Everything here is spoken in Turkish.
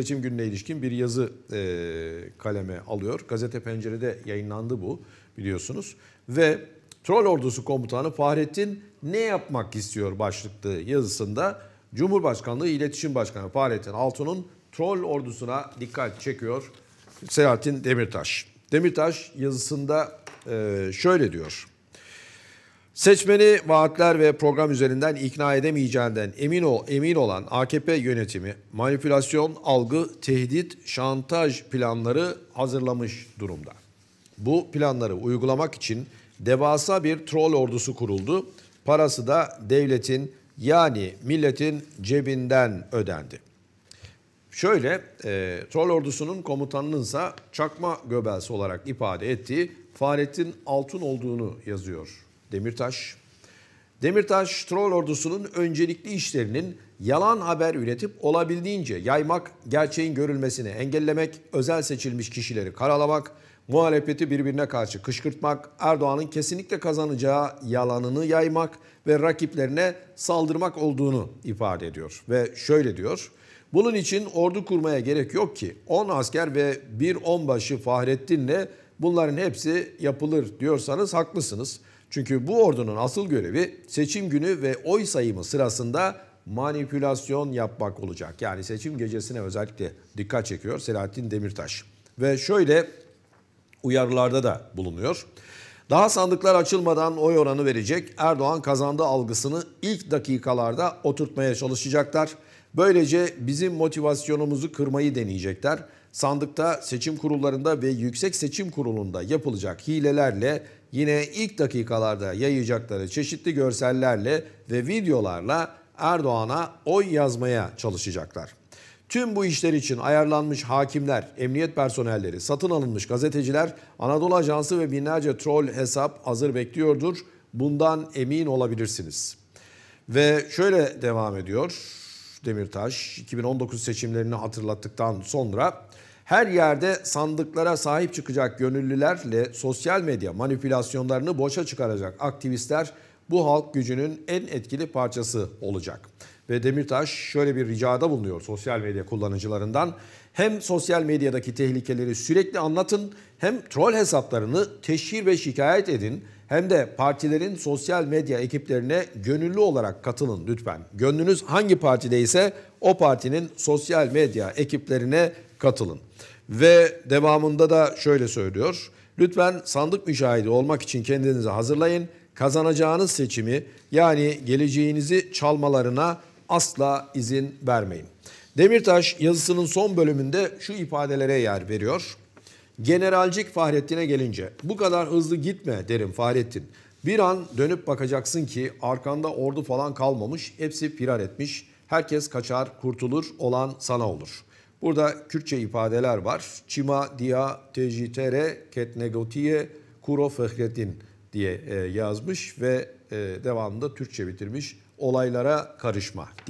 seçim gününe ilişkin bir yazı e, kaleme alıyor. Gazete Pencere'de yayınlandı bu biliyorsunuz. Ve Troll Ordusu Komutanı Fahrettin ne yapmak istiyor başlıklı yazısında Cumhurbaşkanlığı İletişim Başkanı Fahrettin Altun'un troll ordusuna dikkat çekiyor Selahattin Demirtaş. Demirtaş yazısında e, şöyle diyor. Seçmeni vaatler ve program üzerinden ikna edemeyeceğinden emin ol, emin olan AKP yönetimi manipülasyon, algı, tehdit, şantaj planları hazırlamış durumda. Bu planları uygulamak için devasa bir troll ordusu kuruldu. Parası da devletin yani milletin cebinden ödendi. Şöyle e, troll ordusunun komutanınınsa çakma göbelsi olarak ifade ettiği Fahrettin Altun olduğunu yazıyor Demirtaş. Demirtaş, troll ordusunun öncelikli işlerinin yalan haber üretip olabildiğince yaymak, gerçeğin görülmesini engellemek, özel seçilmiş kişileri karalamak, muhalefeti birbirine karşı kışkırtmak, Erdoğan'ın kesinlikle kazanacağı yalanını yaymak ve rakiplerine saldırmak olduğunu ifade ediyor. Ve şöyle diyor, bunun için ordu kurmaya gerek yok ki 10 asker ve bir onbaşı Fahrettin'le bunların hepsi yapılır diyorsanız haklısınız. Çünkü bu ordunun asıl görevi seçim günü ve oy sayımı sırasında manipülasyon yapmak olacak. Yani seçim gecesine özellikle dikkat çekiyor Selahattin Demirtaş. Ve şöyle uyarılarda da bulunuyor. Daha sandıklar açılmadan oy oranı verecek Erdoğan kazandı algısını ilk dakikalarda oturtmaya çalışacaklar. Böylece bizim motivasyonumuzu kırmayı deneyecekler. Sandıkta seçim kurullarında ve Yüksek Seçim Kurulu'nda yapılacak hilelerle yine ilk dakikalarda yayacakları çeşitli görsellerle ve videolarla Erdoğan'a oy yazmaya çalışacaklar. Tüm bu işler için ayarlanmış hakimler, emniyet personelleri, satın alınmış gazeteciler, Anadolu Ajansı ve binlerce troll hesap hazır bekliyordur. Bundan emin olabilirsiniz. Ve şöyle devam ediyor. Demirtaş 2019 seçimlerini hatırlattıktan sonra her yerde sandıklara sahip çıkacak gönüllülerle sosyal medya manipülasyonlarını boşa çıkaracak aktivistler bu halk gücünün en etkili parçası olacak ve Demirtaş şöyle bir ricada bulunuyor sosyal medya kullanıcılarından. Hem sosyal medyadaki tehlikeleri sürekli anlatın hem troll hesaplarını teşhir ve şikayet edin hem de partilerin sosyal medya ekiplerine gönüllü olarak katılın lütfen. Gönlünüz hangi partideyse o partinin sosyal medya ekiplerine katılın. Ve devamında da şöyle söylüyor. Lütfen sandık müşahidi olmak için kendinizi hazırlayın. Kazanacağınız seçimi yani geleceğinizi çalmalarına asla izin vermeyin. Demirtaş yazısının son bölümünde şu ifadelere yer veriyor. Generalcik Fahrettin'e gelince bu kadar hızlı gitme derim Fahrettin. Bir an dönüp bakacaksın ki arkanda ordu falan kalmamış hepsi firar etmiş. Herkes kaçar kurtulur olan sana olur. Burada Kürtçe ifadeler var. Çima dia tejitere ketnegotiye kuro fehretin diye e, yazmış ve e, devamında Türkçe bitirmiş olaylara karışma diye.